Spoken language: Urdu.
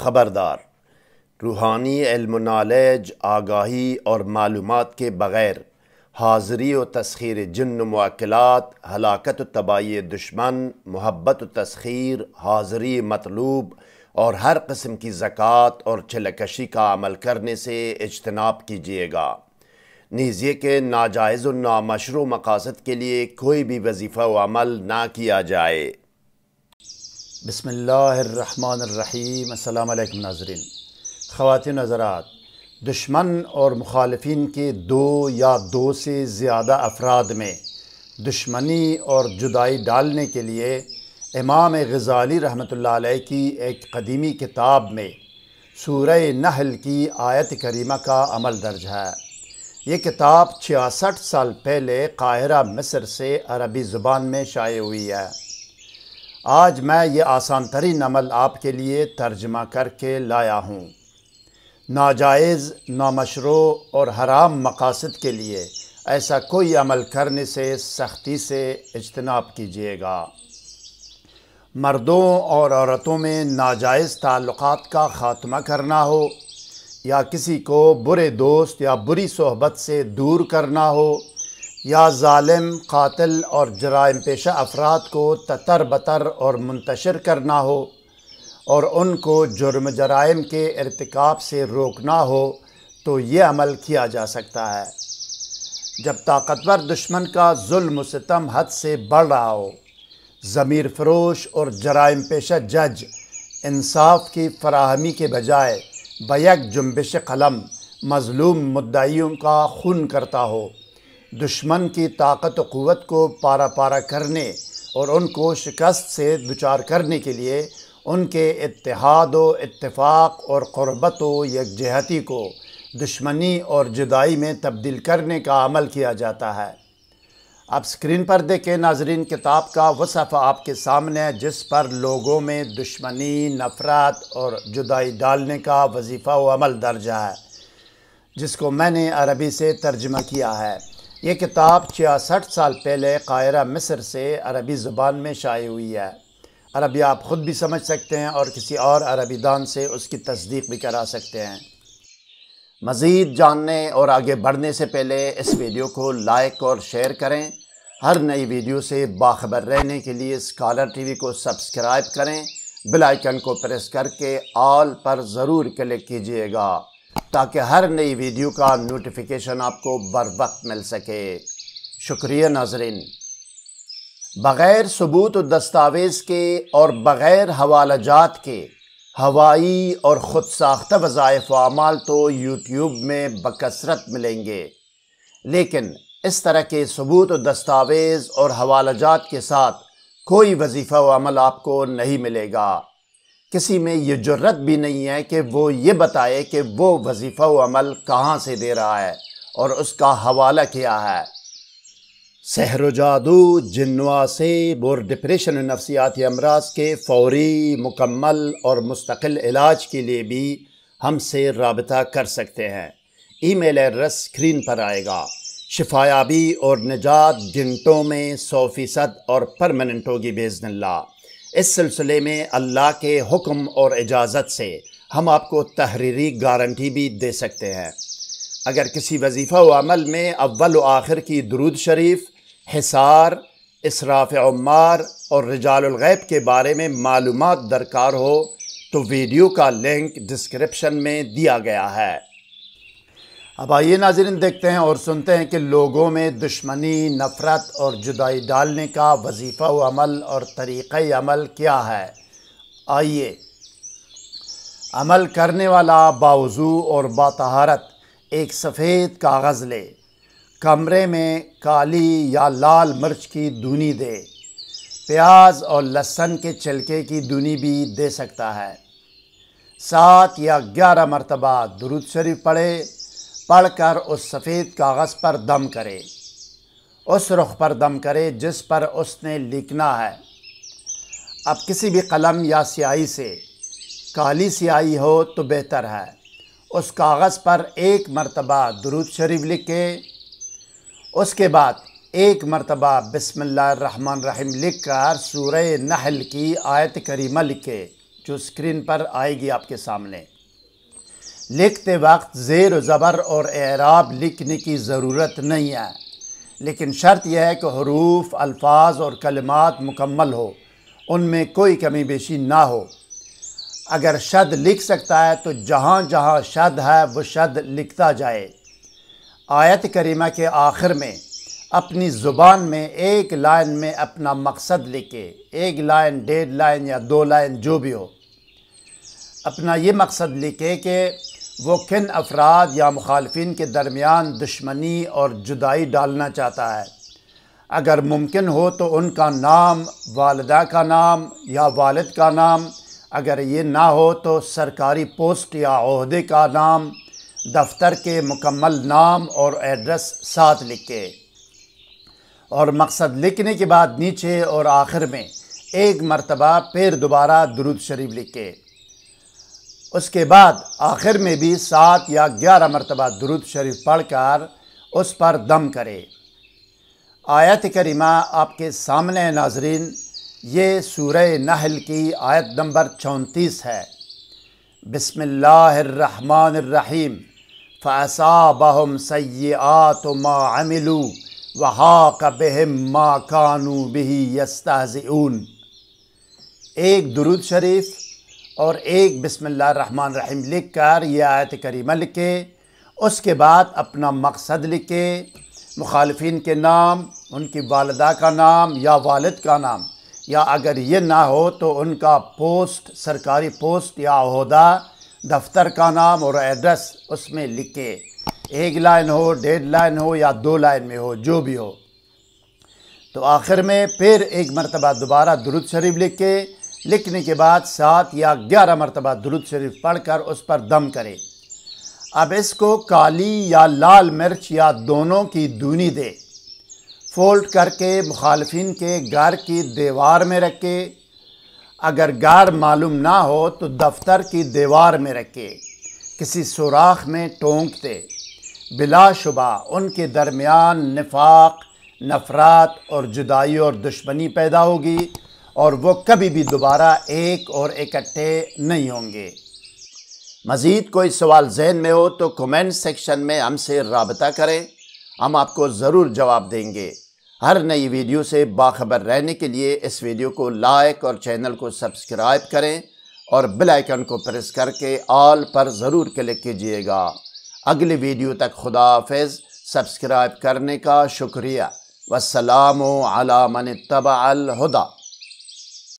خبردار روحانی علم و نالج آگاہی اور معلومات کے بغیر حاضری و تسخیر جن و واقلات ہلاکت و تباہی دشمن محبت و تسخیر حاضری مطلوب اور ہر قسم کی زکوٰۃ اور چھلکشی کا عمل کرنے سے اجتناب کیجیے گا نیز یہ کہ ناجائز و نامشروع مقاصد کے لیے کوئی بھی وظیفہ و عمل نہ کیا جائے بسم اللہ الرحمن الرحیم السلام علیکم ناظرین خواتین نظرات دشمن اور مخالفین کے دو یا دو سے زیادہ افراد میں دشمنی اور جدائی ڈالنے کے لیے امام غزالی رحمۃ اللہ علیہ کی ایک قدیمی کتاب میں سورہ نحل کی آیت کریمہ کا عمل درج ہے یہ کتاب چھیاسٹھ سال پہلے قاہرہ مصر سے عربی زبان میں شائع ہوئی ہے آج میں یہ آسان ترین عمل آپ کے لیے ترجمہ کر کے لایا ہوں ناجائز نامشروع اور حرام مقاصد کے لیے ایسا کوئی عمل کرنے سے سختی سے اجتناب کیجیے گا مردوں اور عورتوں میں ناجائز تعلقات کا خاتمہ کرنا ہو یا کسی کو برے دوست یا بری صحبت سے دور کرنا ہو یا ظالم قاتل اور جرائم پیشہ افراد کو تتر بتر اور منتشر کرنا ہو اور ان کو جرم جرائم کے ارتکاب سے روکنا ہو تو یہ عمل کیا جا سکتا ہے جب طاقتور دشمن کا ظلم و ستم حد سے بڑھ رہا ہو ضمیر فروش اور جرائم پیشہ جج انصاف کی فراہمی کے بجائے بیک جنبش قلم مظلوم مدعیوں کا خون کرتا ہو دشمن کی طاقت و قوت کو پارا پارا کرنے اور ان کو شکست سے دوچار کرنے کے لیے ان کے اتحاد و اتفاق اور قربت و یکجہتی کو دشمنی اور جدائی میں تبدیل کرنے کا عمل کیا جاتا ہے آپ سکرین پر دیکھیں ناظرین کتاب کا وہ صفحہ آپ کے سامنے ہے جس پر لوگوں میں دشمنی نفرت اور جدائی ڈالنے کا وظیفہ و عمل درجہ ہے جس کو میں نے عربی سے ترجمہ کیا ہے یہ کتاب چھیاسٹھ سال پہلے قائرہ مصر سے عربی زبان میں شائع ہوئی ہے عربی آپ خود بھی سمجھ سکتے ہیں اور کسی اور عربی دان سے اس کی تصدیق بھی کرا سکتے ہیں مزید جاننے اور آگے بڑھنے سے پہلے اس ویڈیو کو لائک اور شیئر کریں ہر نئی ویڈیو سے باخبر رہنے کے لیے اسکالر ٹی وی کو سبسکرائب کریں بلائکن کو پریس کر کے آل پر ضرور کلک کیجئے گا تاکہ ہر نئی ویڈیو کا نوٹیفیکیشن آپ کو بر وقت مل سکے شکریہ ناظرین بغیر ثبوت و دستاویز کے اور بغیر حوالہ جات کے ہوائی اور خود ساختہ وظائف و اعمال تو یوٹیوب میں بکثرت ملیں گے لیکن اس طرح کے ثبوت و دستاویز اور حوالہ جات کے ساتھ کوئی وظیفہ و عمل آپ کو نہیں ملے گا کسی میں یہ جرت بھی نہیں ہے کہ وہ یہ بتائے کہ وہ وظیفہ و عمل کہاں سے دے رہا ہے اور اس کا حوالہ کیا ہے سحر و جادو جنوا سے اور ڈپریشن و نفسیاتی امراض کے فوری مکمل اور مستقل علاج کے لیے بھی ہم سے رابطہ کر سکتے ہیں ای میل ایڈریس اسکرین پر آئے گا شفایابی اور نجات گھنٹوں میں سو فیصد اور پرمننٹ ہوگی بیزن اللہ اس سلسلے میں اللہ کے حکم اور اجازت سے ہم آپ کو تحریری گارنٹی بھی دے سکتے ہیں اگر کسی وظیفہ و عمل میں اول و آخر کی درود شریف حصار اصراف عمار اور رجال الغیب کے بارے میں معلومات درکار ہو تو ویڈیو کا لنک ڈسکرپشن میں دیا گیا ہے اب آئیے ناظرین دیکھتے ہیں اور سنتے ہیں کہ لوگوں میں دشمنی نفرت اور جدائی ڈالنے کا وظیفہ و عمل اور طریقہ عمل کیا ہے آئیے عمل کرنے والا باوضو اور باتہارت ایک سفید کاغذ لے کمرے میں کالی یا لال مرچ کی دونی دے پیاز اور لہسن کے چلکے کی دونی بھی دے سکتا ہے سات یا گیارہ مرتبہ درود شریف پڑے پڑھ کر اس سفید کاغذ پر دم کرے اس رخ پر دم کرے جس پر اس نے لکھنا ہے اب کسی بھی قلم یا سیاہی سے کالی سیاہی ہو تو بہتر ہے اس کاغذ پر ایک مرتبہ درود شریف لکھے اس کے بعد ایک مرتبہ بسم اللہ الرحمن الرحیم لکھ کر سورہ نحل کی آیت کریمہ لکھے جو اسکرین پر آئے گی آپ کے سامنے لکھتے وقت زیر و زبر اور اعراب لکھنے کی ضرورت نہیں ہے لیکن شرط یہ ہے کہ حروف الفاظ اور کلمات مکمل ہو ان میں کوئی کمی بیشی نہ ہو اگر شد لکھ سکتا ہے تو جہاں جہاں شد ہے وہ شد لکھتا جائے آیت کریمہ کے آخر میں اپنی زبان میں ایک لائن میں اپنا مقصد لکھے ایک لائن ڈیڑھ لائن یا دو لائن جو بھی ہو اپنا یہ مقصد لکھے کہ وہ کن افراد یا مخالفین کے درمیان دشمنی اور جدائی ڈالنا چاہتا ہے اگر ممکن ہو تو ان کا نام والدہ کا نام یا والد کا نام اگر یہ نہ ہو تو سرکاری پوسٹ یا عہدے کا نام دفتر کے مکمل نام اور ایڈریس ساتھ لکھے اور مقصد لکھنے کے بعد نیچے اور آخر میں ایک مرتبہ پھر دوبارہ درود شریف لکھے اس کے بعد آخر میں بھی سات یا گیارہ مرتبہ درود شریف پڑھ کر اس پر دم کرے آیت کریمہ آپ کے سامنے ناظرین یہ سورہ نحل کی آیت نمبر چونتیس ہے بسم اللہ الرحمن الرحیم فَأَسَابَهُمْ سَيِّئَاتُ مَا عَمِلُوا وَحَاقَ بِهِمْ مَا كَانُوا بِهِ يَسْتَهْزِئُونَ ایک درود شریف اور ایک بسم اللہ الرحمن الرحیم لکھ کر یہ آیت کریمہ لکھے اس کے بعد اپنا مقصد لکھے مخالفین کے نام ان کی والدہ کا نام یا والد کا نام یا اگر یہ نہ ہو تو ان کا پوسٹ سرکاری پوسٹ یا عہدہ دفتر کا نام اور ایڈریس اس میں لکھے ایک لائن ہو ڈیڑھ لائن ہو یا دو لائن میں ہو جو بھی ہو تو آخر میں پھر ایک مرتبہ دوبارہ درود شریف لکھ کے لکھنے کے بعد سات یا گیارہ مرتبہ درود شریف پڑھ کر اس پر دم کرے اب اس کو کالی یا لال مرچ یا دونوں کی دونی دے فولڈ کر کے مخالفین کے گار کی دیوار میں رکھے اگر گار معلوم نہ ہو تو دفتر کی دیوار میں رکھے کسی سوراخ میں ٹونک دے بلا شبہ ان کے درمیان نفاق نفرات اور جدائی اور دشمنی پیدا ہوگی اور وہ کبھی بھی دوبارہ ایک اور اکٹھے نہیں ہوں گے مزید کوئی سوال ذہن میں ہو تو کومنٹ سیکشن میں ہم سے رابطہ کریں ہم آپ کو ضرور جواب دیں گے ہر نئی ویڈیو سے باخبر رہنے کے لیے اس ویڈیو کو لائک اور چینل کو سبسکرائب کریں اور بل آئیکن کو پریس کر کے آل پر ضرور کلک کیجئے گا اگلی ویڈیو تک خدا حافظ سبسکرائب کرنے کا شکریہ والسلام علی من اتبع الحدا